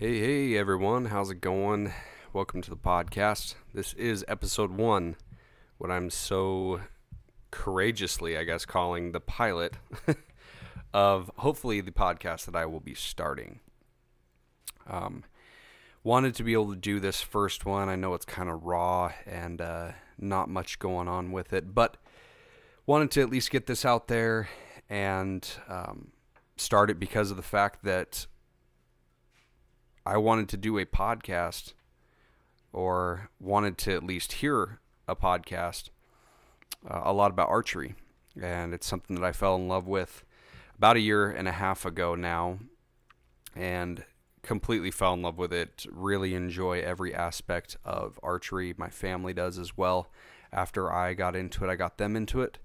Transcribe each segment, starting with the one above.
Hey, hey, everyone. How's it going? Welcome to the podcast. This is episode one, what I'm so courageously, I guess, calling the pilot of hopefully the podcast that I will be starting. Um, wanted to be able to do this first one. I know it's kind of raw and uh, not much going on with it, but wanted to at least get this out there and um, start it because of the fact that I wanted to do a podcast or wanted to at least hear a podcast uh, a lot about archery. And it's something that I fell in love with about a year and a half ago now and completely fell in love with it. Really enjoy every aspect of archery. My family does as well. After I got into it, I got them into it.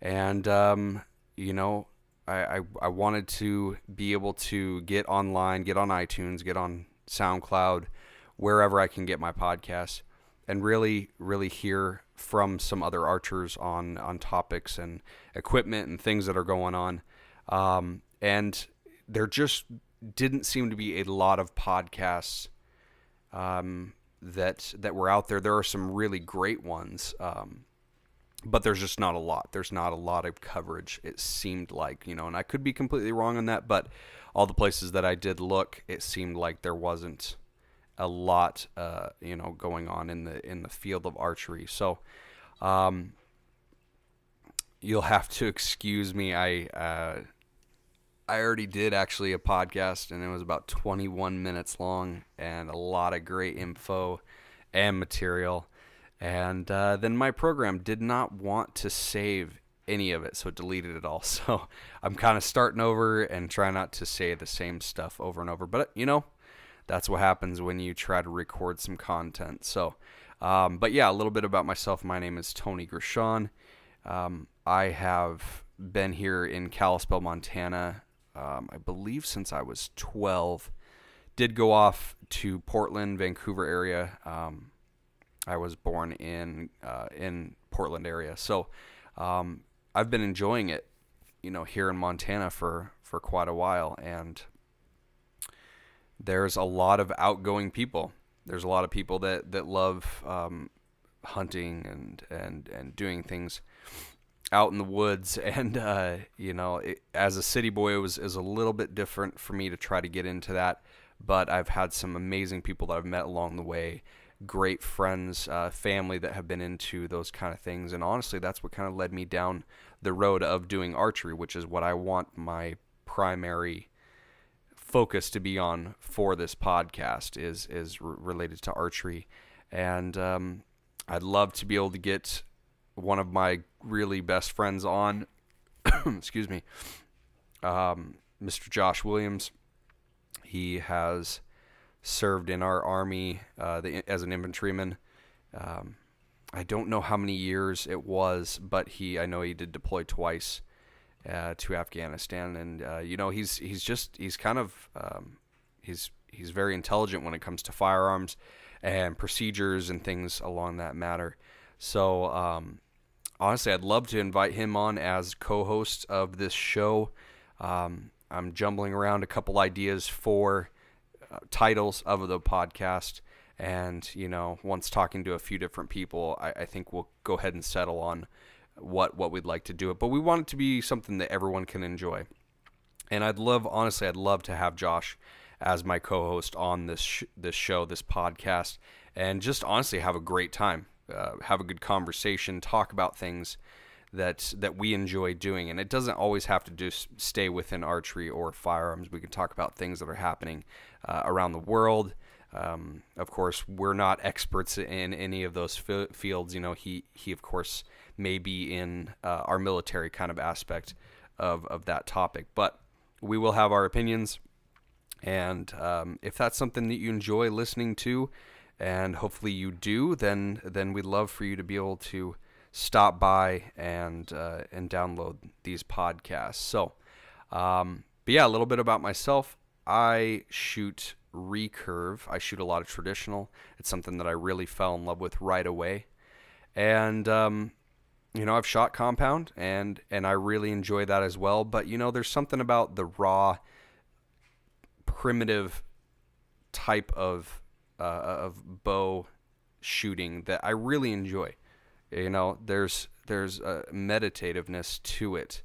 And, um, you know, I, I, I wanted to be able to get online, get on iTunes, get on SoundCloud, wherever I can get my podcasts, and really, really hear from some other archers on on topics and equipment and things that are going on. Um, and there just didn't seem to be a lot of podcasts um, that that were out there. There are some really great ones. Um, but there's just not a lot. There's not a lot of coverage, it seemed like, you know, and I could be completely wrong on that, but all the places that I did look, it seemed like there wasn't a lot, uh, you know, going on in the in the field of archery. So, um, you'll have to excuse me. I uh, I already did actually a podcast, and it was about 21 minutes long, and a lot of great info and material. And uh, then my program did not want to save any of it, so it deleted it all. So I'm kind of starting over and try not to say the same stuff over and over. But you know, that's what happens when you try to record some content. So, um, but yeah, a little bit about myself. My name is Tony Gershon. Um, I have been here in Kalispell, Montana, um, I believe since I was 12. Did go off to Portland, Vancouver area. Um, I was born in uh, in Portland area, so um, I've been enjoying it, you know, here in Montana for for quite a while, and there's a lot of outgoing people. There's a lot of people that that love um, hunting and and and doing things out in the woods and uh, you know it, as a city boy it was is a little bit different for me to try to get into that but I've had some amazing people that I've met along the way great friends, uh, family that have been into those kind of things. And honestly, that's what kind of led me down the road of doing archery, which is what I want my primary focus to be on for this podcast is is related to archery, and um, I'd love to be able to get one of my really best friends on. excuse me, um, Mr. Josh Williams. He has served in our army uh, the, as an infantryman. Um, I don't know how many years it was, but he I know he did deploy twice uh, to Afghanistan, and uh, you know he's he's just he's kind of um, he's he's very intelligent when it comes to firearms and procedures and things along that matter. So um, honestly, I'd love to invite him on as co-host of this show. Um, I'm jumbling around a couple ideas for titles of the podcast. And, you know, once talking to a few different people, I, I think we'll go ahead and settle on what, what we'd like to do it. But we want it to be something that everyone can enjoy. And I'd love, honestly, I'd love to have Josh as my co-host on this sh this show, this podcast, and just honestly have a great time, uh, have a good conversation, talk about things that that we enjoy doing, and it doesn't always have to just stay within archery or firearms. We can talk about things that are happening uh, around the world. Um, of course, we're not experts in any of those f- fields. You know, he he of course may be in uh, our military kind of aspect of of that topic, but we will have our opinions. And um, if that's something that you enjoy listening to, and hopefully you do, then then we'd love for you to be able to stop by and uh, and download these podcasts. So, um, but yeah, a little bit about myself. I shoot recurve. I shoot a lot of traditional. It's something that I really fell in love with right away. And um, you know, I've shot compound and and I really enjoy that as well, but you know, there's something about the raw primitive type of uh, uh of bow shooting that I really enjoy. You know, there's there's a meditativeness to it.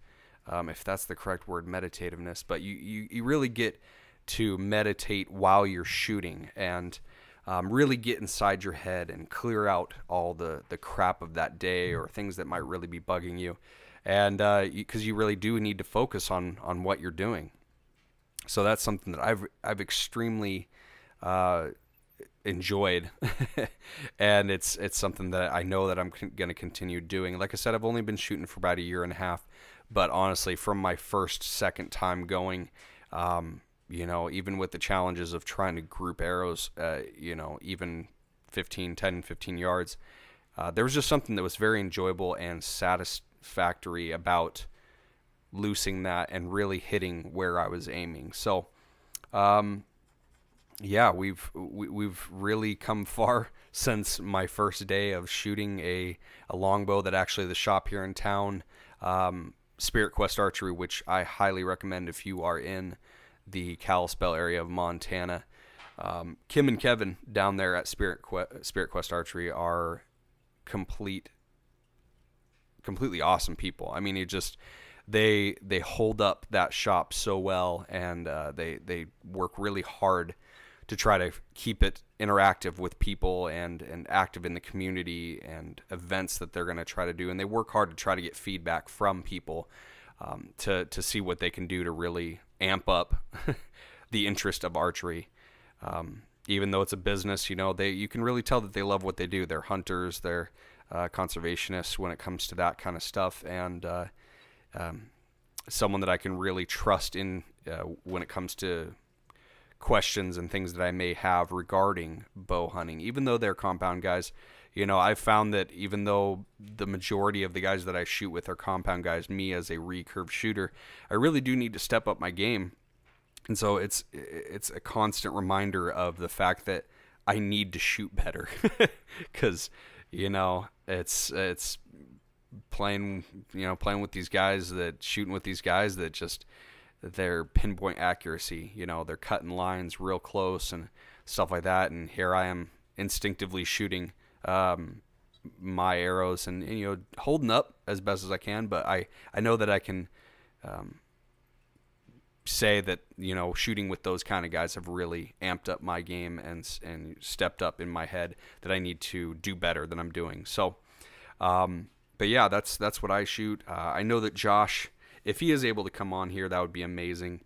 Um, if that's the correct word, meditativeness, but you, you, you really get to meditate while you're shooting and um, really get inside your head and clear out all the, the crap of that day or things that might really be bugging you. And because uh, you, really do need to focus on, on what you're doing. So that's something that I've, I've extremely uh, enjoyed. and it's, it's something that I know that I'm going to continue doing. Like I said, I've only been shooting for about a year and a half. But honestly, from my first, second time going, um, you know, even with the challenges of trying to group arrows, uh, you know, even 15, 10, 15 yards, uh, there was just something that was very enjoyable and satisfactory about loosing that and really hitting where I was aiming. So, um, yeah, we've we, have we have really come far since my first day of shooting a, a longbow that actually the shop here in town, um, Spirit Quest Archery, which I highly recommend if you are in the Kalispell area of Montana. Um, Kim and Kevin down there at Spirit Quest, Spirit Quest Archery are complete, completely awesome people. I mean, it just they they hold up that shop so well, and uh, they they work really hard to try to keep it interactive with people and and active in the community and events that they're going to try to do, and they work hard to try to get feedback from people. Um, to to see what they can do to really amp up the interest of archery. Um, even though it's a business, you know, they you can really tell that they love what they do. They're hunters, they're uh, conservationists when it comes to that kind of stuff, and uh, um, someone that I can really trust in uh, when it comes to questions and things that I may have regarding bow hunting. Even though they're compound guys, you know, I found that even though the majority of the guys that I shoot with are compound guys, me as a recurve shooter, I really do need to step up my game. And so it's it's a constant reminder of the fact that I need to shoot better cuz you know, it's it's playing, you know, playing with these guys that shooting with these guys that just their pinpoint accuracy, you know, they're cutting lines real close and stuff like that and here I am instinctively shooting um, my arrows and, and, you know holding up as best as I can. But I I know that I can um, say that you know shooting with those kind of guys have really amped up my game and and stepped up in my head that I need to do better than I'm doing. So, um, but yeah, that's that's what I shoot. Uh, I know that Josh, if he is able to come on here, that would be amazing.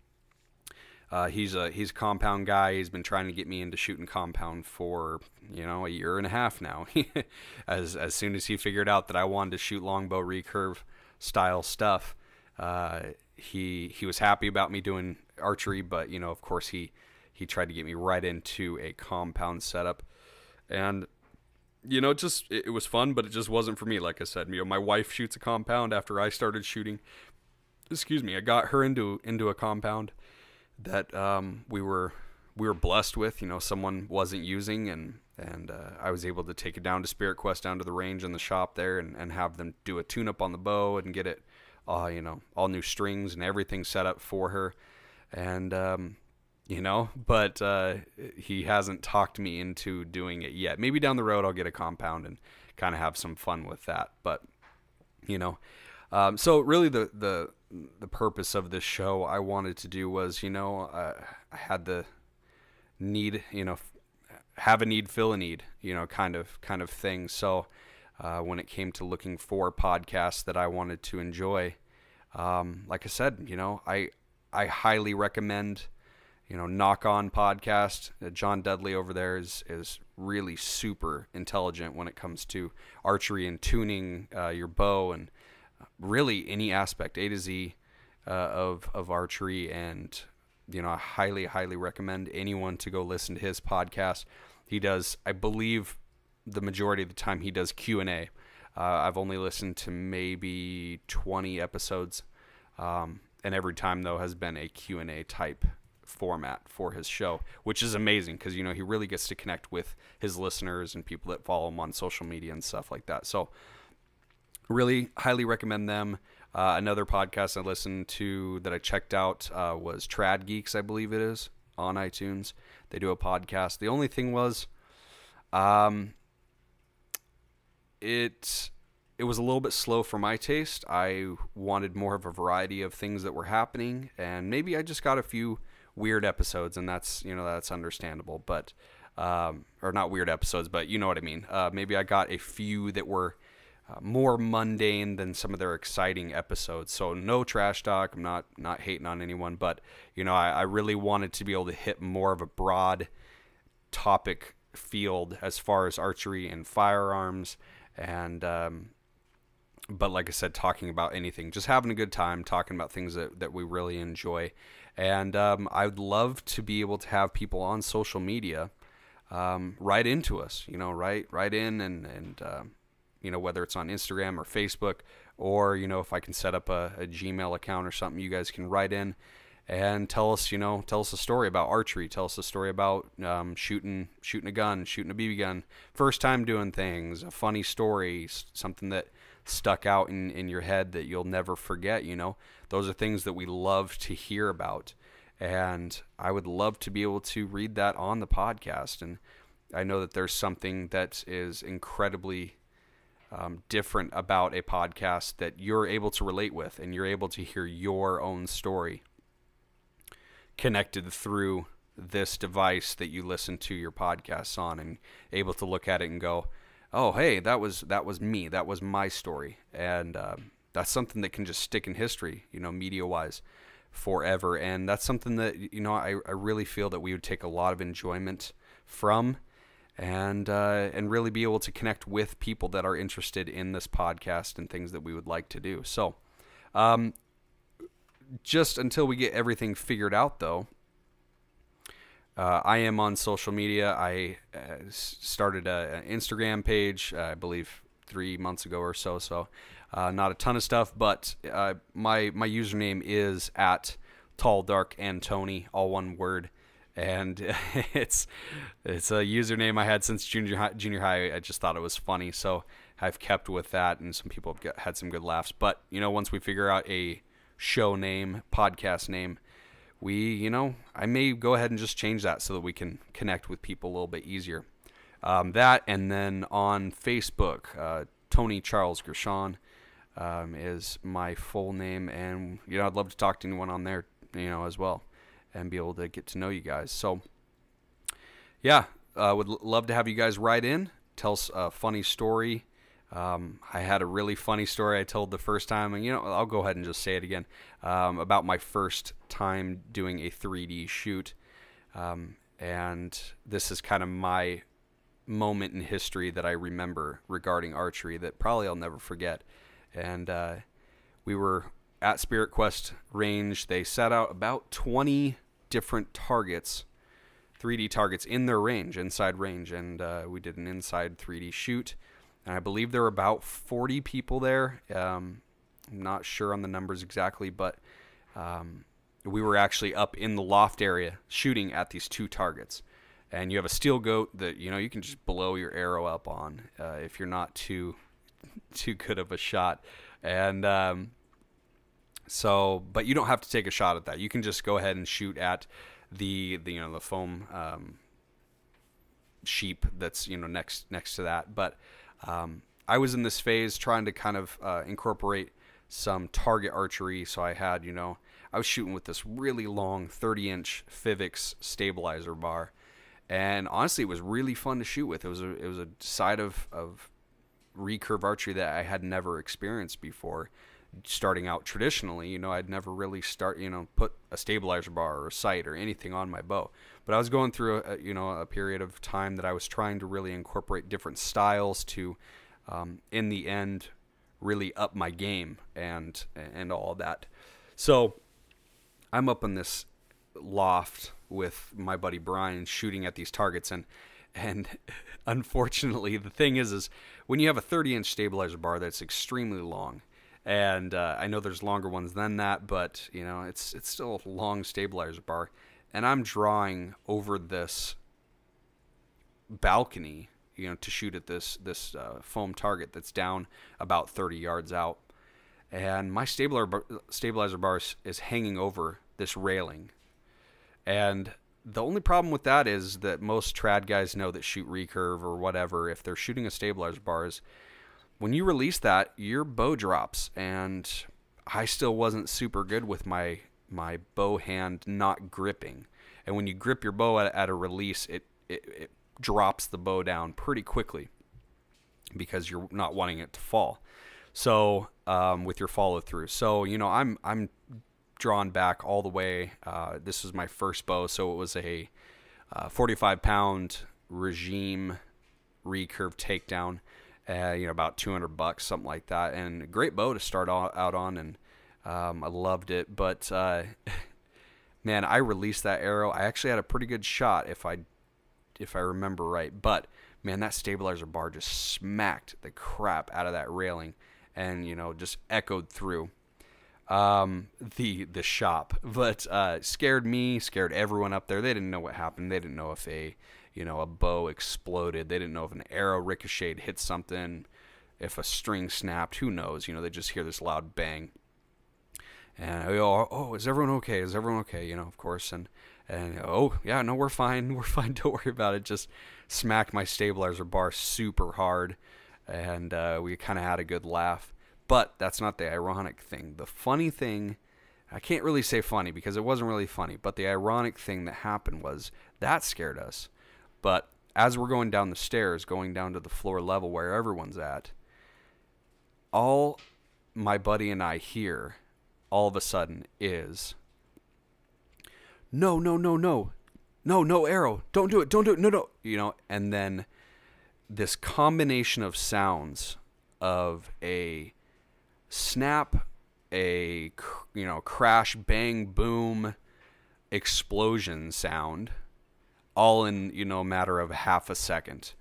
Uh, he's a he's a compound guy. He's been trying to get me into shooting compound for you know a year and a half now. as as soon as he figured out that I wanted to shoot longbow recurve style stuff, uh, he he was happy about me doing archery. But you know, of course, he he tried to get me right into a compound setup, and you know, just it, it was fun, but it just wasn't for me. Like I said, you know, my wife shoots a compound after I started shooting. Excuse me, I got her into into a compound that um, we were we were blessed with. You know, someone wasn't using, and and uh, I was able to take it down to Spirit Quest, down to the range in the shop there, and, and have them do a tune up on the bow and get it, uh, you know, all new strings and everything set up for her, and um, you know, but uh, he hasn't talked me into doing it yet. Maybe down the road I'll get a compound and kind of have some fun with that, but you know. Um, so really, the the the purpose of this show I wanted to do was, you know, uh, I had the need, you know, have a need, fill a need, you know, kind of kind of thing. So uh, when it came to looking for podcasts that I wanted to enjoy, um, like I said, you know, I I highly recommend, you know, Knock On podcast. Uh, John Dudley over there is is really super intelligent when it comes to archery and tuning uh, your bow and really any aspect A to Z uh, of of archery, and you know, I highly highly recommend anyone to go listen to his podcast. He does, I believe, the majority of the time he does Q and A. Uh, I've only listened to maybe 20 episodes, um, and every time though has been a Q and A type format for his show, which is amazing because you know he really gets to connect with his listeners and people that follow him on social media and stuff like that. So really highly recommend them. Uh, another podcast I listened to that I checked out uh, was Trad Geeks, I believe it is, on iTunes. They do a podcast. The only thing was, um, it it was a little bit slow for my taste. I wanted more of a variety of things that were happening, and maybe I just got a few weird episodes, and that's you know that's understandable. But um, or not weird episodes, but you know what I mean. Uh, maybe I got a few that were uh, more mundane than some of their exciting episodes. So no trash talk. I'm not not hating on anyone, but you know I, I really wanted to be able to hit more of a broad topic field as far as archery and firearms, and um, but like I said, talking about anything, just having a good time, talking about things that that we really enjoy, and um, I would love to be able to have people on social media. Um, right into us, you know, right, write in and, and, um, you know, whether it's on Instagram or Facebook, or, you know, if I can set up a, a Gmail account or something, you guys can write in and tell us, you know, tell us a story about archery. Tell us a story about um, shooting, shooting a gun, shooting a BB gun, first time doing things, a funny story, something that stuck out in, in your head that you'll never forget. You know, those are things that we love to hear about, and I would love to be able to read that on the podcast. And I know that there's something that is incredibly um, different about a podcast that you're able to relate with and you're able to hear your own story connected through this device that you listen to your podcasts on and able to look at it and go oh hey that was that was me that was my story and uh, that's something that can just stick in history you know media wise forever and that's something that you know I, I really feel that we would take a lot of enjoyment from and uh, and really be able to connect with people that are interested in this podcast and things that we would like to do. So, um, just until we get everything figured out, though, uh, I am on social media. I uh, started an Instagram page, uh, I believe, three months ago or so. So, uh, not a ton of stuff, but uh, my my username is at Tall Dark and Tony, all one word and it's it's a username I had since junior high, junior high. I just thought it was funny, so I've kept with that, and some people have had some good laughs. But you know, once we figure out a show name, podcast name, we you know I may go ahead and just change that so that we can connect with people a little bit easier. Um, that and then on Facebook, uh, Tony Charles Gershon um, is my full name, and you know I'd love to talk to anyone on there, you know as well and be able to get to know you guys. So, yeah, uh, would l- love to have you guys write in, tell us a funny story. Um, I had a really funny story I told the first time, and you know, I'll go ahead and just say it again um, about my first time doing a 3D shoot. Um, and this is kind of my moment in history that I remember regarding archery that probably I'll never forget. And uh, we were at Spirit Quest range, they set out about 20 different targets, 3D targets in their range, inside range, and uh, we did an inside 3D shoot. And I believe there were about 40 people there. Um, I'm not sure on the numbers exactly, but um, we were actually up in the loft area shooting at these two targets. And you have a steel goat that you know you can just blow your arrow up on uh, if you're not too too good of a shot. And um, so, but you don't have to take a shot at that. You can just go ahead and shoot at the the you know the foam um, sheep that's you know next next to that. But um, I was in this phase trying to kind of uh, incorporate some target archery. So I had you know I was shooting with this really long 30 inch Fivix stabilizer bar, and honestly it was really fun to shoot with. It was a it was a side of of recurve archery that I had never experienced before starting out traditionally, you know, I'd never really start, you know, put a stabilizer bar or a sight or anything on my bow. But I was going through, a, you know, a period of time that I was trying to really incorporate different styles to, um, in the end, really up my game and and all that. So I'm up in this loft with my buddy Brian shooting at these targets and and unfortunately the thing is is when you have a 30 inch stabilizer bar that's extremely long and uh, I know there's longer ones than that, but you know it's it's still a long stabilizer bar, and I'm drawing over this balcony, you know, to shoot at this this uh, foam target that's down about 30 yards out, and my stabilizer bar, stabilizer bar is hanging over this railing, and the only problem with that is that most trad guys know that shoot recurve or whatever if they're shooting a stabilizer bar is when you release that, your bow drops, and I still wasn't super good with my my bow hand not gripping. And when you grip your bow at, at a release, it, it it drops the bow down pretty quickly because you're not wanting it to fall. So um, with your follow through, so you know I'm I'm drawn back all the way. Uh, this was my first bow, so it was a uh, 45 pound regime recurve takedown uh, you know, about 200 bucks, something like that. And a great bow to start out on. And um, I loved it. But uh, man, I released that arrow. I actually had a pretty good shot if I, if I remember right. But man, that stabilizer bar just smacked the crap out of that railing and, you know, just echoed through um, the the shop, but uh, scared me, scared everyone up there. They didn't know what happened. They didn't know if a you know, a bow exploded. They didn't know if an arrow ricocheted, hit something, if a string snapped. Who knows? You know, they just hear this loud bang. And oh, oh, is everyone okay? Is everyone okay? You know, of course. And and oh yeah, no, we're fine. We're fine. Don't worry about it. Just smacked my stabilizer bar super hard, and uh, we kind of had a good laugh. But that's not the ironic thing. The funny thing. I can't really say funny because it wasn't really funny, but the ironic thing that happened was that scared us. But as we're going down the stairs, going down to the floor level where everyone's at, all my buddy and I hear all of a sudden is no, no, no, no, no, no arrow, don't do it, don't do it, no, no, you know, and then this combination of sounds of a snap, a you know crash, bang, boom, explosion sound all in you know a matter of half a second.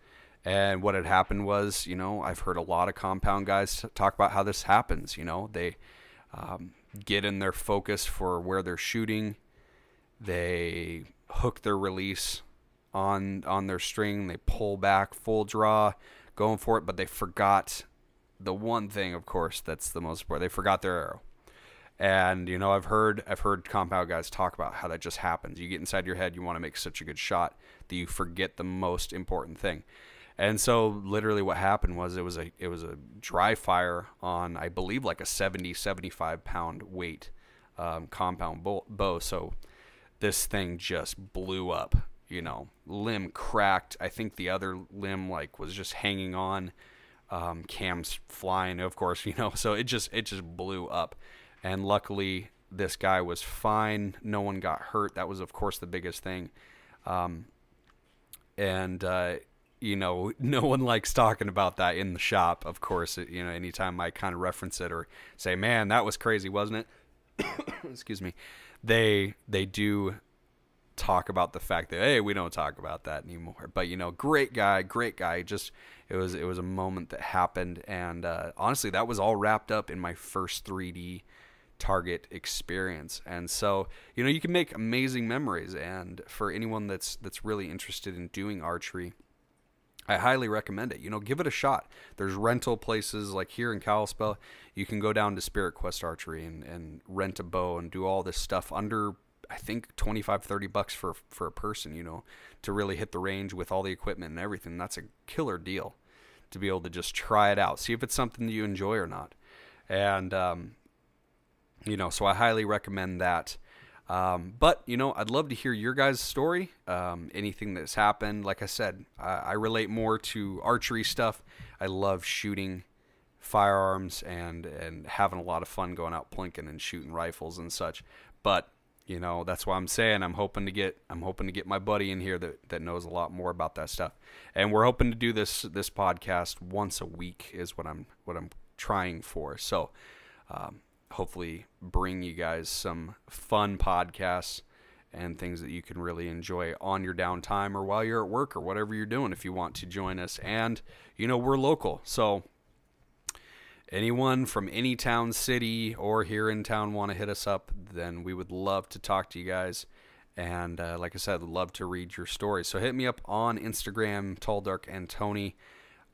And what had happened was, you know, I've heard a lot of compound guys talk about how this happens. You know, they um, get in their focus for where they're shooting, they hook their release on on their string, they pull back full draw, going for it, but they forgot the one thing, of course, that's the most important. They forgot their arrow. And you know, I've heard I've heard compound guys talk about how that just happens. You get inside your head, you want to make such a good shot that you forget the most important thing. And so literally what happened was it was a it was a dry fire on I believe like a 70 75 pound weight um, compound bow, So this thing just blew up, you know, limb cracked. I think the other limb like was just hanging on um, cams flying, of course, you know. So it just it just blew up. And luckily, this guy was fine. No one got hurt. That was, of course, the biggest thing. Um, and, uh, you know, no one likes talking about that in the shop, of course. You know, anytime I kind of reference it or say, man, that was crazy, wasn't it? Excuse me. They, they do talk about the fact that hey we don't talk about that anymore but you know great guy great guy just it was it was a moment that happened and uh, honestly that was all wrapped up in my first 3d target experience. And so, you know, you can make amazing memories. And for anyone that's that's really interested in doing archery, I highly recommend it. You know, give it a shot. There's rental places like here in Kalispell. You can go down to Spirit Quest Archery and, and rent a bow and do all this stuff under I think 25 30 bucks for for a person, you know, to really hit the range with all the equipment and everything. That's a killer deal to be able to just try it out. See if it's something that you enjoy or not. And um, you know, so I highly recommend that. Um, but you know, I'd love to hear your guys' story. Um, anything that's happened, like I said, I, I, relate more to archery stuff. I love shooting firearms and and having a lot of fun going out plinking and shooting rifles and such. But you know, that's why I'm saying I'm hoping to get I'm hoping to get my buddy in here that that knows a lot more about that stuff. And we're hoping to do this this podcast once a week is what I'm what I'm trying for. So. Um, hopefully bring you guys some fun podcasts and things that you can really enjoy on your downtime or while you're at work or whatever you're doing if you want to join us. And, you know, we're local. So anyone from any town, city, or here in town want to hit us up, then we would love to talk to you guys. And uh, like I said, love to read your story. So hit me up on Instagram, Tall, Dark, and Tony,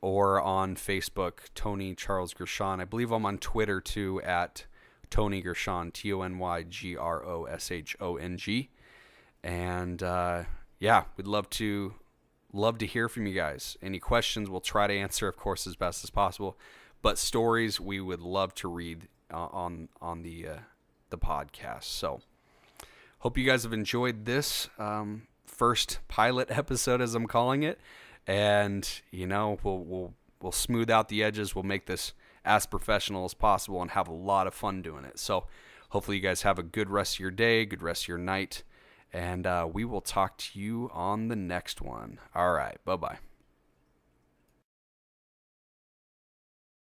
or on Facebook, Tony Charles Gershon. I believe I'm on Twitter too at Tony Gershon, T O N Y G R O S H O N G. And uh, yeah, we'd love to love to hear from you guys. Any questions, we'll try to answer, of course, as best as possible. But stories, we would love to read uh, on on the uh, the podcast. So, hope you guys have enjoyed this um, first pilot episode, as I'm calling it. And you know, we'll we'll we'll smooth out the edges. We'll make this as professional as possible and have a lot of fun doing it. So hopefully you guys have a good rest of your day, good rest of your night, and uh, we will talk to you on the next one. All right, bye bye.